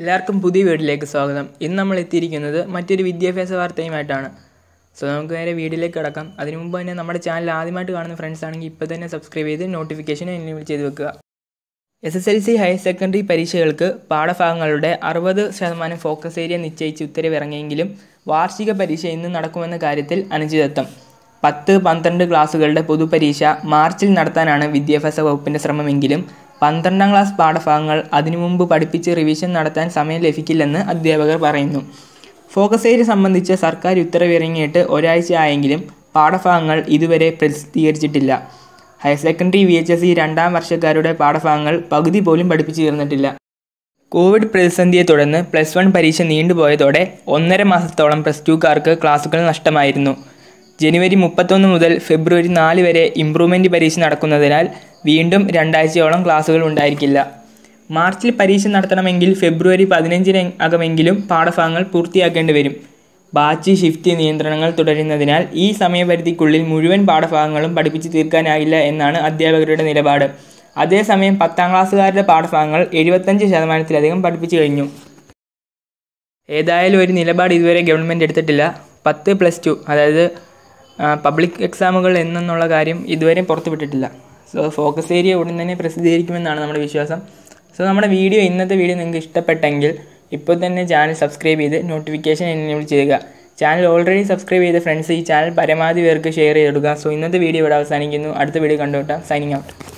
എല്ലാവർക്കും പുതിയ വീട്ടിലേക്ക് സ്വാഗതം ഇന്ന് നമ്മൾ എത്തിയിരിക്കുന്നത് മറ്റൊരു വിദ്യാഭ്യാസ വാർത്തയുമായിട്ടാണ് സോ നമുക്ക് നേരെ വീഡിയോയിലേക്ക് കിടക്കാം അതിനു മുമ്പ് തന്നെ നമ്മുടെ ചാനൽ ആദ്യമായിട്ട് കാണുന്ന ഫ്രണ്ട്സ് ആണെങ്കിൽ ഇപ്പോൾ തന്നെ സബ്സ്ക്രൈബ് ചെയ്ത് നോട്ടിഫിക്കേഷൻ എനേബിൾ ചെയ്ത് വെക്കുക S S L C higher secondary പരീക്ഷകൾക്ക് പാഠഭാഗങ്ങളുടെ അറുപത് ശതമാനം ഫോക്കസ് ഏരിയ നിശ്ചയിച്ച് ഉത്തരവിറങ്ങിയെങ്കിലും വാർഷിക പരീക്ഷ ഇന്ന് നടക്കുമെന്ന കാര്യത്തിൽ അനുചിതത്വം പത്ത് പന്ത്രണ്ട് ക്ലാസ്സുകളുടെ പൊതുപരീക്ഷ മാർച്ചിൽ നടത്താനാണ് വിദ്യാഭ്യാസ വകുപ്പിൻ്റെ ശ്രമമെങ്കിലും പന്ത്രണ്ടാം ക്ലാസ് പാഠഭാഗങ്ങൾ അതിനു മുമ്പ് പഠിപ്പിച്ച് റിവിഷൻ നടത്താൻ സമയം ലഭിക്കില്ലെന്ന് അധ്യാപകർ പറയുന്നു ഫോക്കസ് ഏരിയ സംബന്ധിച്ച് സർക്കാർ ഉത്തരവിറങ്ങിയിട്ട് ഒരാഴ്ച ആയെങ്കിലും പാഠഭാഗങ്ങൾ ഇതുവരെ പ്രസിദ്ധീകരിച്ചിട്ടില്ല higher secondary V H S C രണ്ടാം വർഷക്കാരുടെ പാഠഭാഗങ്ങൾ പകുതി പോലും പഠിപ്പിച്ചു തീർന്നിട്ടില്ല കോവിഡ് പ്രതിസന്ധിയെ തുടർന്ന് പ്ലസ് വൺ പരീക്ഷ നീണ്ടുപോയതോടെ ഒന്നര മാസത്തോളം പ്ലസ് ടുക്കാർക്ക് ക്ലാസുകൾ നഷ്ടമായിരുന്നു ജനുവരി മുപ്പത്തൊന്ന് മുതൽ ഫെബ്രുവരി നാല് വരെ ഇംപ്രൂവ്മെൻറ്റ് പരീക്ഷ നടക്കുന്നതിനാൽ വീണ്ടും രണ്ടാഴ്ചയോളം ക്ലാസ്സുകൾ ഉണ്ടായിരിക്കില്ല മാർച്ചിൽ പരീക്ഷ നടത്തണമെങ്കിൽ ഫെബ്രുവരി പതിനഞ്ചിന് അകമെങ്കിലും പാഠഭാഗങ്ങൾ പൂർത്തിയാക്കേണ്ടി വരും ബാച്ച് ഷിഫ്റ്റ് നിയന്ത്രണങ്ങൾ തുടരുന്നതിനാൽ ഈ സമയപരിധിക്കുള്ളിൽ മുഴുവൻ പാഠഭാഗങ്ങളും പഠിപ്പിച്ച് തീർക്കാനാകില്ല എന്നാണ് അധ്യാപകരുടെ നിലപാട് അതേസമയം പത്താം ക്ലാസ്സുകാരുടെ പാഠഭാഗങ്ങൾ എഴുപത്തഞ്ച് ശതമാനത്തിലധികം പഠിപ്പിച്ചു കഴിഞ്ഞു ഏതായാലും ഒരു നിലപാട് ഇതുവരെ ഗവൺമെൻറ് എടുത്തിട്ടില്ല പത്ത് പ്ലസ് ടു അതായത് പബ്ലിക് എക്സാമുകൾ എന്നുള്ള കാര്യം ഇതുവരെ പുറത്തുവിട്ടിട്ടില്ല സോ ഫോക്കസ് ഏരിയ ഉടൻ തന്നെ പ്രസിദ്ധീകരിക്കുമെന്നാണ് നമ്മുടെ വിശ്വാസം സോ നമ്മുടെ വീഡിയോ ഇന്നത്തെ വീഡിയോ നിങ്ങൾക്ക് ഇഷ്ടപ്പെട്ടെങ്കിൽ ഇപ്പോൾ തന്നെ ചാനൽ സബ്സ്ക്രൈബ് ചെയ്ത് നോട്ടിഫിക്കേഷൻ എനേബിൾ ചെയ്യുക ചാനൽ ഓൾറെഡി സബ്സ്ക്രൈബ് ചെയ്ത ഫ്രണ്ട്സ് ഈ ചാനൽ പരമാവധി പേർക്ക് ഷെയർ ചെയ്ത് കൊടുക്കുക സോ ഇന്നത്തെ വീഡിയോ ഇവിടെ അവസാനിക്കുന്നു അടുത്ത വീഡിയോ കണ്ടുകൊട്ടാം സൈനിങ് ഔട്ട്